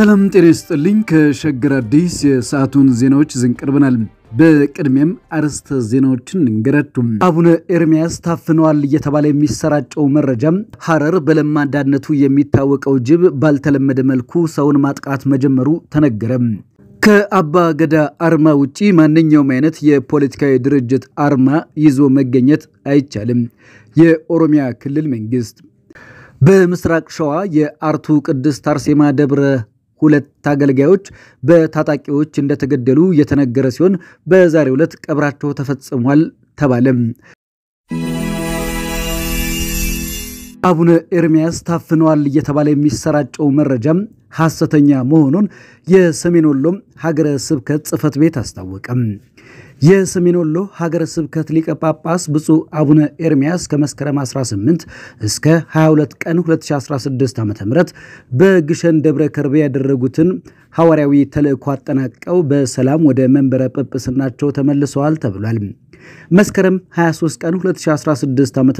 ሰላም ጤና ይስጥልኝ። ከሸገር አዲስ የሰዓቱን ዜናዎች ይዘን ቀርበናል። በቅድሚያም አርዕስተ ዜናዎችን እንገረዱ። አቡነ ኤርሚያስ ታፍነዋል እየተባለ የሚሰራጨው መረጃ ሐረር በለማዳነቱ የሚታወቀው ጅብ ባልተለመደ መልኩ ሰውን ማጥቃት መጀመሩ ተነገረ። ከአባ ገዳ አርማ ውጪ ማንኛውም አይነት የፖለቲካዊ ድርጅት አርማ ይዞ መገኘት አይቻልም። የኦሮሚያ ክልል መንግስት በምስራቅ ሸዋ የአርቱ ቅድስት አርሴማ ደብረ ሁለት አገልጋዮች በታጣቂዎች እንደተገደሉ የተነገረ ሲሆን በዛሬው ዕለት ቀብራቸው ተፈጽሟል ተባለም። አቡነ ኤርሚያስ ታፍነዋል እየተባለ የሚሰራጨው መረጃም ሐሰተኛ መሆኑን የሰሜን ሀገረ ስብከት ጽሕፈት ቤት አስታወቀም። የሰሜን ወሎ ሀገረ ስብከት ሊቀ ጳጳስ ብፁዕ አቡነ ኤርሚያስ ከመስከረም 18 እስከ 22 ቀን 2016 ዓ ም በግሸን ደብረ ከርቤ ያደረጉትን ሐዋርያዊ ተልእኮ አጠናቀው በሰላም ወደ መንበረ ጵጵስናቸው ተመልሰዋል ተብሏል። መስከረም 23 ቀን 2016 ዓ ም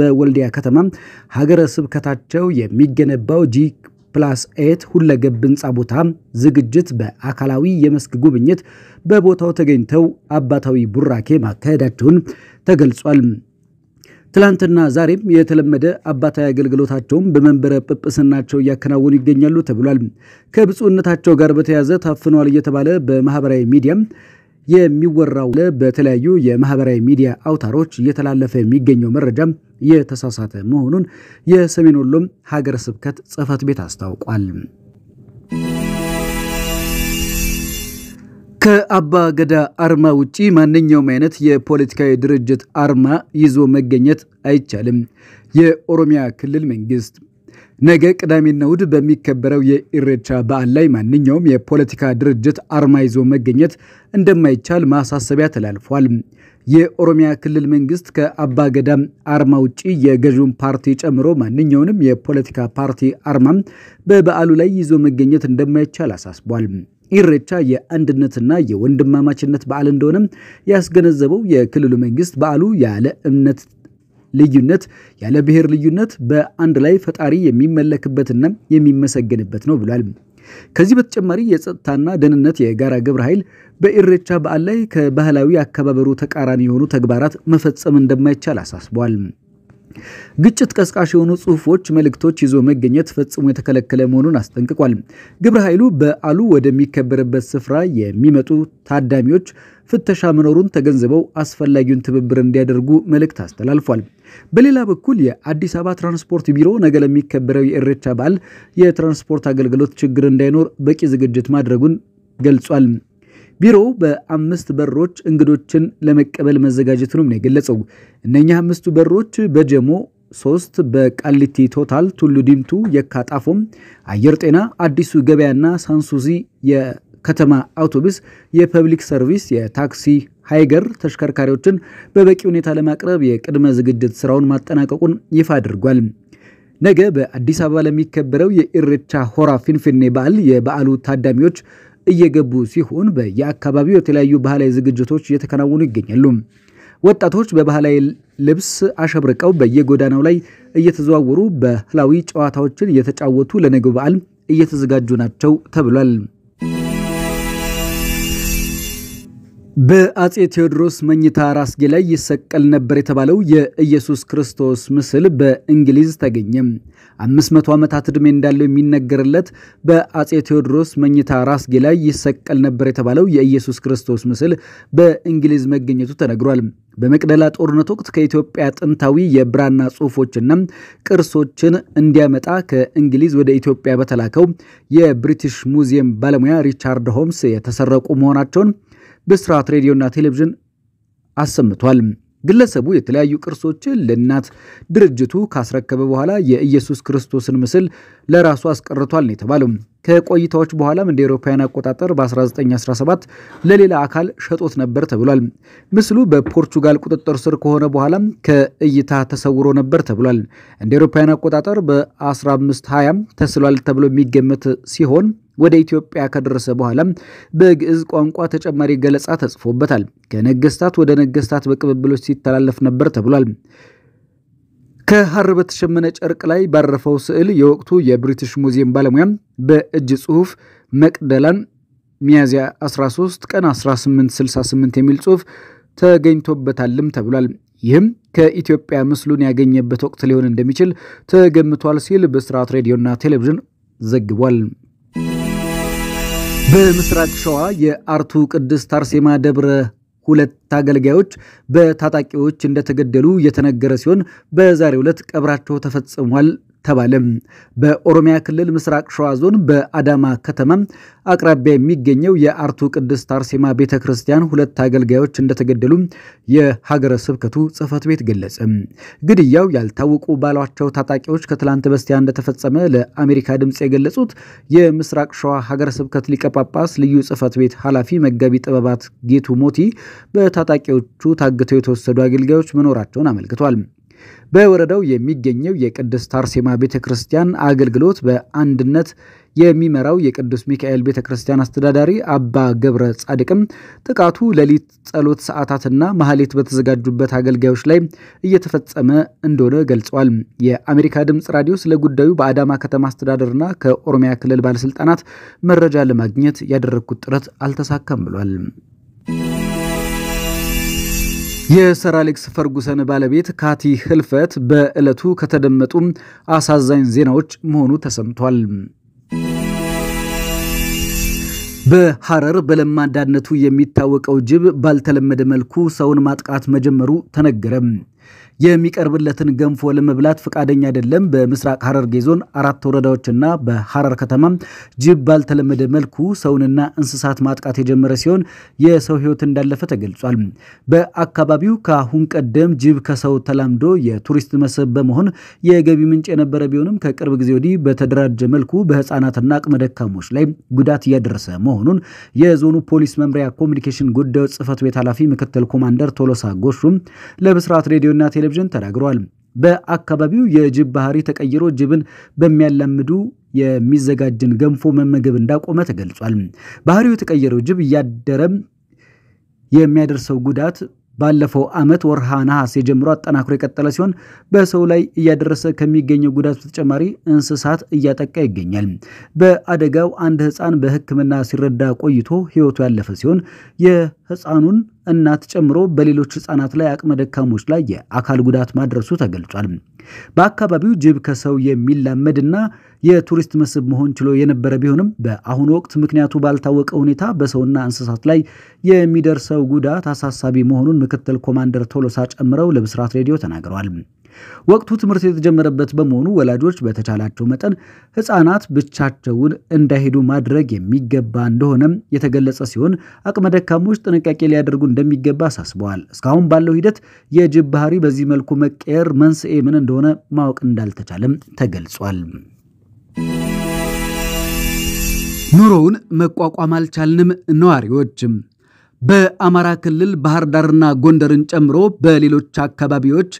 በወልዲያ ከተማ ሀገረ ስብከታቸው የሚገነባው ጂ ፕላስ ኤት ሁለገብ ህንፃ ቦታ ዝግጅት በአካላዊ የመስክ ጉብኝት በቦታው ተገኝተው አባታዊ ቡራኬ ማካሄዳቸውን ተገልጿል። ትላንትና ዛሬም የተለመደ አባታዊ አገልግሎታቸውን በመንበረ ጵጵስናቸው እያከናወኑ ይገኛሉ ተብሏል። ከብፁዕነታቸው ጋር በተያያዘ ታፍነዋል እየተባለ በማህበራዊ ሚዲያም የሚወራው በተለያዩ የማህበራዊ ሚዲያ አውታሮች እየተላለፈ የሚገኘው መረጃም የተሳሳተ መሆኑን የሰሜን ወሎም ሀገረ ስብከት ጽህፈት ቤት አስታውቋል። ከአባ ገዳ አርማ ውጪ ማንኛውም አይነት የፖለቲካዊ ድርጅት አርማ ይዞ መገኘት አይቻልም። የኦሮሚያ ክልል መንግስት ነገ ቅዳሜና እሁድ በሚከበረው የኢሬቻ በዓል ላይ ማንኛውም የፖለቲካ ድርጅት አርማ ይዞ መገኘት እንደማይቻል ማሳሰቢያ ተላልፏል። የኦሮሚያ ክልል መንግስት ከአባ ገዳም አርማ ውጪ የገዥውን ፓርቲ ጨምሮ ማንኛውንም የፖለቲካ ፓርቲ አርማም በበዓሉ ላይ ይዞ መገኘት እንደማይቻል አሳስቧል። ኢሬቻ የአንድነትና የወንድማማችነት በዓል እንደሆነም ያስገነዘበው የክልሉ መንግስት በዓሉ ያለ እምነት ልዩነት ያለ ብሔር ልዩነት በአንድ ላይ ፈጣሪ የሚመለክበትና የሚመሰገንበት ነው ብሏል። ከዚህ በተጨማሪ የጸጥታና ደህንነት የጋራ ግብረ ኃይል በኢሬቻ በዓል ላይ ከባህላዊ አከባበሩ ተቃራኒ የሆኑ ተግባራት መፈጸም እንደማይቻል አሳስቧል። ግጭት ቀስቃሽ የሆኑ ጽሁፎች፣ መልእክቶች ይዞ መገኘት ፈጽሞ የተከለከለ መሆኑን አስጠንቅቋል። ግብረ ኃይሉ በዓሉ ወደሚከበርበት ስፍራ የሚመጡ ታዳሚዎች ፍተሻ መኖሩን ተገንዝበው አስፈላጊውን ትብብር እንዲያደርጉ መልእክት አስተላልፏል። በሌላ በኩል የአዲስ አበባ ትራንስፖርት ቢሮ ነገ ለሚከበረው የእርቻ በዓል የትራንስፖርት አገልግሎት ችግር እንዳይኖር በቂ ዝግጅት ማድረጉን ገልጿል። ቢሮው በአምስት በሮች እንግዶችን ለመቀበል መዘጋጀቱንም ነው የገለጸው። እነኛ አምስቱ በሮች በጀሞ ሶስት በቃሊቲ ቶታል፣ ቱሉ ዲምቱ፣ የካጣፎም፣ አየር ጤና፣ አዲሱ ገበያና ሳንሱዚ ከተማ አውቶቡስ፣ የፐብሊክ ሰርቪስ፣ የታክሲ ሃይገር ተሽከርካሪዎችን በበቂ ሁኔታ ለማቅረብ የቅድመ ዝግጅት ስራውን ማጠናቀቁን ይፋ አድርጓል። ነገ በአዲስ አበባ ለሚከበረው የኢሬቻ ሆራ ፊንፊኔ በዓል የበዓሉ ታዳሚዎች እየገቡ ሲሆን በየአካባቢው የተለያዩ ባህላዊ ዝግጅቶች እየተከናወኑ ይገኛሉ። ወጣቶች በባህላዊ ልብስ አሸብርቀው በየጎዳናው ላይ እየተዘዋወሩ ባህላዊ ጨዋታዎችን እየተጫወቱ ለነገው በዓል እየተዘጋጁ ናቸው ተብሏል። በአጼ ቴዎድሮስ መኝታ ራስጌ ላይ ይሰቀል ነበር የተባለው የኢየሱስ ክርስቶስ ምስል በእንግሊዝ ተገኘ። 500 ዓመታት ዕድሜ እንዳለው የሚነገርለት በአጼ ቴዎድሮስ መኝታ ራስጌ ላይ ይሰቀል ነበር የተባለው የኢየሱስ ክርስቶስ ምስል በእንግሊዝ መገኘቱ ተነግሯል። በመቅደላ ጦርነት ወቅት ከኢትዮጵያ ጥንታዊ የብራና ጽሑፎችና ቅርሶችን እንዲያመጣ ከእንግሊዝ ወደ ኢትዮጵያ በተላከው የብሪቲሽ ሙዚየም ባለሙያ ሪቻርድ ሆምስ የተሰረቁ መሆናቸውን በስርዓት ሬዲዮና ቴሌቪዥን አሰምቷል። ግለሰቡ የተለያዩ ቅርሶችን ለእናት ድርጅቱ ካስረከበ በኋላ የኢየሱስ ክርስቶስን ምስል ለራሱ አስቀርቷል ነው የተባለው። ከቆይታዎች በኋላም እንደ ኤሮፓውያን አቆጣጠር በ1917 ለሌላ አካል ሸጦት ነበር ተብሏል። ምስሉ በፖርቹጋል ቁጥጥር ስር ከሆነ በኋላም ከእይታ ተሰውሮ ነበር ተብሏል። እንደ ኤሮፓውያን አቆጣጠር በ1520 ተስሏል ተብሎ የሚገመት ሲሆን ወደ ኢትዮጵያ ከደረሰ በኋላም በግዕዝ ቋንቋ ተጨማሪ ገለጻ ተጽፎበታል። ከነገስታት ወደ ነገስታት በቅብብሎች ሲተላለፍ ነበር ተብሏል። ከሐር በተሸመነ ጨርቅ ላይ ባረፈው ስዕል የወቅቱ የብሪቲሽ ሙዚየም ባለሙያም በእጅ ጽሑፍ መቅደላን ሚያዝያ 13 ቀን 1868 የሚል ጽሑፍ ተገኝቶበታልም ተብሏል። ይህም ከኢትዮጵያ ምስሉን ያገኘበት ወቅት ሊሆን እንደሚችል ተገምቷል ሲል ብስራት ሬዲዮና ቴሌቪዥን ዘግቧል። በምስራቅ ሸዋ የአርቱ ቅድስት አርሴማ ደብረ ሁለት አገልጋዮች በታጣቂዎች እንደተገደሉ የተነገረ ሲሆን በዛሬው ዕለት ቀብራቸው ተፈጽሟል ተባለም። በኦሮሚያ ክልል ምስራቅ ሸዋ ዞን በአዳማ ከተማ አቅራቢያ የሚገኘው የአርቱ ቅድስት አርሴማ ቤተ ክርስቲያን ሁለት አገልጋዮች እንደተገደሉ የሀገረ ስብከቱ ጽህፈት ቤት ገለጸ። ግድያው ያልታወቁ ባሏቸው ታጣቂዎች ከትላንት በስቲያ እንደተፈጸመ ለአሜሪካ ድምፅ የገለጹት የምስራቅ ሸዋ ሀገረ ስብከት ሊቀጳጳስ ልዩ ጽህፈት ቤት ኃላፊ መጋቢ ጥበባት ጌቱ ሞቲ በታጣቂዎቹ ታግተው የተወሰዱ አገልጋዮች መኖራቸውን አመልክቷል። በወረዳው የሚገኘው የቅድስት አርሴማ ቤተ ክርስቲያን አገልግሎት በአንድነት የሚመራው የቅዱስ ሚካኤል ቤተ ክርስቲያን አስተዳዳሪ አባ ገብረ ጻድቅም ጥቃቱ ሌሊት ጸሎት ሰዓታትና ማህሌት በተዘጋጁበት አገልጋዮች ላይ እየተፈጸመ እንደሆነ ገልጸዋል። የአሜሪካ ድምፅ ራዲዮ ስለ ጉዳዩ በአዳማ ከተማ አስተዳደርና ከኦሮሚያ ክልል ባለስልጣናት መረጃ ለማግኘት ያደረግኩት ጥረት አልተሳካም ብሏል። የሰር አሌክስ ፈርጉሰን ባለቤት ካቲ ህልፈት በዕለቱ ከተደመጡ አሳዛኝ ዜናዎች መሆኑ ተሰምቷል። በሐረር በለማዳነቱ የሚታወቀው ጅብ ባልተለመደ መልኩ ሰውን ማጥቃት መጀመሩ ተነገረም። የሚቀርብለትን ገንፎ ለመብላት ፈቃደኛ አይደለም። በምስራቅ ሐረርጌ ዞን አራት ወረዳዎችና በሐረር ከተማ ጅብ ባልተለመደ መልኩ ሰውንና እንስሳት ማጥቃት የጀመረ ሲሆን የሰው ሕይወት እንዳለፈ ተገልጿል። በአካባቢው ከአሁን ቀደም ጅብ ከሰው ተላምዶ የቱሪስት መስህብ በመሆን የገቢ ምንጭ የነበረ ቢሆንም ከቅርብ ጊዜ ወዲህ በተደራጀ መልኩ በህፃናትና አቅመ ደካሞች ላይ ጉዳት እያደረሰ መሆኑን የዞኑ ፖሊስ መምሪያ ኮሚኒኬሽን ጉዳዮች ጽሕፈት ቤት ኃላፊ ምክትል ኮማንደር ቶሎሳ ጎሹም ለብስራት ሬዲዮና ቴሌቪዥን ተናግረዋል። በአካባቢው የጅብ ባህሪ ተቀይሮ ጅብን በሚያላምዱ የሚዘጋጅን ገንፎ መመገብ እንዳቆመ ተገልጿል። ባህሪው የተቀየረው ጅብ እያደረም የሚያደርሰው ጉዳት ባለፈው ዓመት ወርሃ ነሐሴ ጀምሮ አጠናክሮ የቀጠለ ሲሆን በሰው ላይ እያደረሰ ከሚገኘው ጉዳት በተጨማሪ እንስሳት እያጠቃ ይገኛል። በአደጋው አንድ ሕፃን በሕክምና ሲረዳ ቆይቶ ሕይወቱ ያለፈ ሲሆን ህፃኑን እናት ጨምሮ በሌሎች ህፃናት ላይ አቅመ ደካሞች ላይ የአካል ጉዳት ማድረሱ ተገልጿል። በአካባቢው ጅብ ከሰው የሚላመድና የቱሪስት መስህብ መሆን ችሎ የነበረ ቢሆንም በአሁኑ ወቅት ምክንያቱ ባልታወቀ ሁኔታ በሰውና እንስሳት ላይ የሚደርሰው ጉዳት አሳሳቢ መሆኑን ምክትል ኮማንደር ቶሎሳ ጨምረው ለብስራት ሬዲዮ ተናግረዋል። ወቅቱ ትምህርት የተጀመረበት በመሆኑ ወላጆች በተቻላቸው መጠን ሕፃናት ብቻቸውን እንዳይሄዱ ማድረግ የሚገባ እንደሆነም የተገለጸ ሲሆን አቅመ ደካሞች ጥንቃቄ ሊያደርጉ እንደሚገባ አሳስበዋል። እስካሁን ባለው ሂደት የጅብ ባህሪ በዚህ መልኩ መቀየር መንስኤ ምን እንደሆነ ማወቅ እንዳልተቻለም ተገልጿል። ኑሮውን መቋቋም አልቻልንም ነዋሪዎችም በአማራ ክልል ባህር ዳርና ጎንደርን ጨምሮ በሌሎች አካባቢዎች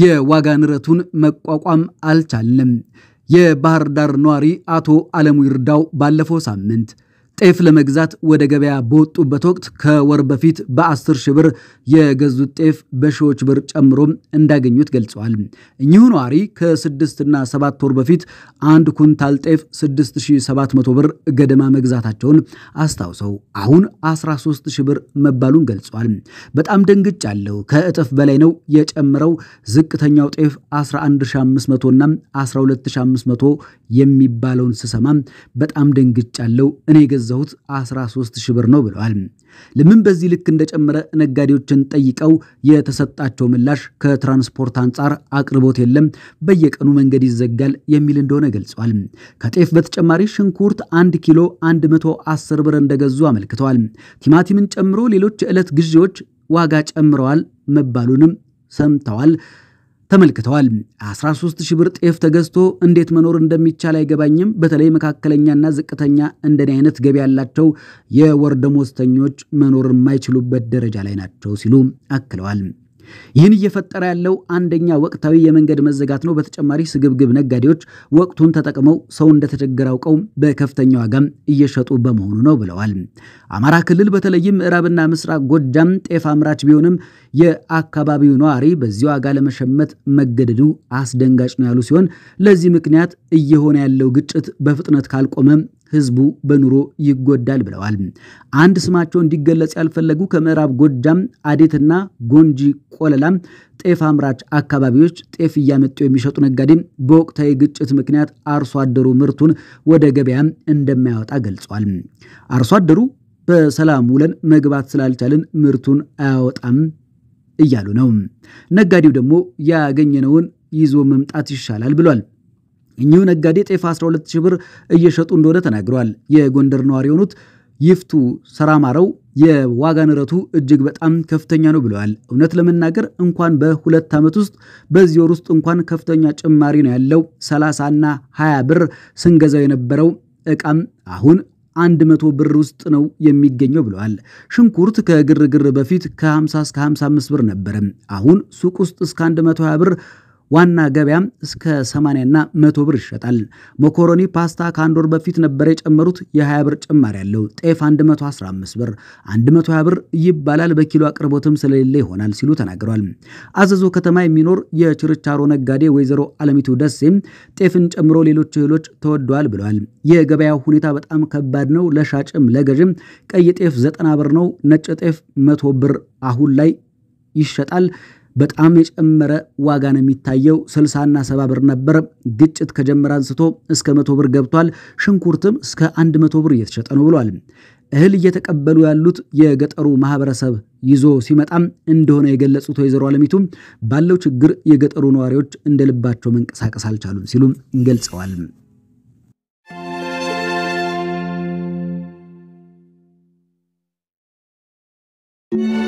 የዋጋ ንረቱን መቋቋም አልቻለም የባህር ዳር ነዋሪ አቶ አለሙ ይርዳው ባለፈው ሳምንት ጤፍ ለመግዛት ወደ ገበያ በወጡበት ወቅት ከወር በፊት በ10 ሺህ ብር የገዙት ጤፍ በሺዎች ብር ጨምሮ እንዳገኙት ገልጸዋል። እኚሁ ነዋሪ ከስድስትና ሰባት ወር በፊት አንድ ኩንታል ጤፍ 6700 ብር ገደማ መግዛታቸውን አስታውሰው አሁን 13 ሺህ ብር መባሉን ገልጸዋል። በጣም ደንግጫለሁ። ከእጥፍ በላይ ነው የጨምረው። ዝቅተኛው ጤፍ 11500 እና 12500 የሚባለውን ስሰማ በጣም ደንግጫለሁ እኔ የገዛሁት 13 ሺህ ብር ነው ብለዋል። ለምን በዚህ ልክ እንደጨመረ ነጋዴዎችን ጠይቀው የተሰጣቸው ምላሽ ከትራንስፖርት አንጻር አቅርቦት የለም፣ በየቀኑ መንገድ ይዘጋል የሚል እንደሆነ ገልጸዋል። ከጤፍ በተጨማሪ ሽንኩርት 1 ኪሎ 110 ብር እንደገዙ አመልክተዋል። ቲማቲምን ጨምሮ ሌሎች የዕለት ግዢዎች ዋጋ ጨምረዋል መባሉንም ሰምተዋል። ተመልክተዋል። 13 ሺህ ብር ጤፍ ተገዝቶ እንዴት መኖር እንደሚቻል አይገባኝም። በተለይ መካከለኛና ዝቅተኛ እንደኔ አይነት ገቢ ያላቸው የወር ደመወዝተኞች መኖር የማይችሉበት ደረጃ ላይ ናቸው ሲሉ አክለዋል። ይህን እየፈጠረ ያለው አንደኛ ወቅታዊ የመንገድ መዘጋት ነው። በተጨማሪ ስግብግብ ነጋዴዎች ወቅቱን ተጠቅመው ሰው እንደተቸገረ አውቀው በከፍተኛ ዋጋም እየሸጡ በመሆኑ ነው ብለዋል። አማራ ክልል በተለይም ምዕራብና ምስራቅ ጎጃም ጤፍ አምራች ቢሆንም የአካባቢው ነዋሪ በዚህ ዋጋ ለመሸመት መገደዱ አስደንጋጭ ነው ያሉ ሲሆን ለዚህ ምክንያት እየሆነ ያለው ግጭት በፍጥነት ካልቆመ ህዝቡ በኑሮ ይጎዳል ብለዋል። አንድ ስማቸው እንዲገለጽ ያልፈለጉ ከምዕራብ ጎጃም አዴትና ጎንጂ ቆለላ ጤፍ አምራች አካባቢዎች ጤፍ እያመጡ የሚሸጡ ነጋዴ በወቅታዊ ግጭት ምክንያት አርሶ አደሩ ምርቱን ወደ ገበያ እንደማያወጣ ገልጿል። አርሶ አደሩ በሰላም ውለን መግባት ስላልቻልን ምርቱን አያወጣም እያሉ ነው። ነጋዴው ደግሞ ያገኘነውን ይዞ መምጣት ይሻላል ብሏል። እኚሁ ነጋዴ ጤፍ 12 ሺህ ብር እየሸጡ እንደሆነ ተናግረዋል። የጎንደር ነዋሪ የሆኑት ይፍቱ ሰራማረው የዋጋ ንረቱ እጅግ በጣም ከፍተኛ ነው ብለዋል። እውነት ለመናገር እንኳን በሁለት ዓመት ውስጥ በዚህ ወር ውስጥ እንኳን ከፍተኛ ጭማሪ ነው ያለው። 30ና 20 ብር ስንገዛው የነበረው እቃም አሁን አንድ መቶ ብር ውስጥ ነው የሚገኘው ብለዋል። ሽንኩርት ከግርግር በፊት ከ50 እስከ 55 ብር ነበረ። አሁን ሱቅ ውስጥ እስከ 120 ብር ዋና ገበያም እስከ 80 እና 100 ብር ይሸጣል። መኮሮኒ ፓስታ ከአንድ ወር በፊት ነበር የጨመሩት። የ20 ብር ጭማሪ ያለው ጤፍ 115 ብር 120 ብር ይባላል። በኪሎ አቅርቦትም ስለሌለ ይሆናል ሲሉ ተናግረዋል። አዘዞ ከተማ የሚኖር የችርቻሮ ነጋዴ ወይዘሮ አለሚቱ ደሴም ጤፍን ጨምሮ ሌሎች እህሎች ተወደዋል ብለዋል። የገበያው ሁኔታ በጣም ከባድ ነው። ለሻጭም ለገዥም ቀይ ጤፍ 90 ብር ነው። ነጭ ጤፍ 100 ብር አሁን ላይ ይሸጣል። በጣም የጨመረ ዋጋ ነው የሚታየው። ሰባ 70 ብር ነበር። ግጭት ከጀመረ አንስቶ እስከ መቶ ብር ገብቷል። ሽንኩርትም እስከ 100 ብር እየተሸጠ ነው ብሏል። እህል እየተቀበሉ ያሉት የገጠሩ ማህበረሰብ ይዞ ሲመጣም እንደሆነ የገለጹት ወይዘሮ አለሚቱ ባለው ችግር የገጠሩ ነዋሪዎች እንደልባቸው መንቀሳቀስ አልቻሉም ሲሉም ገልጸዋል። Yeah.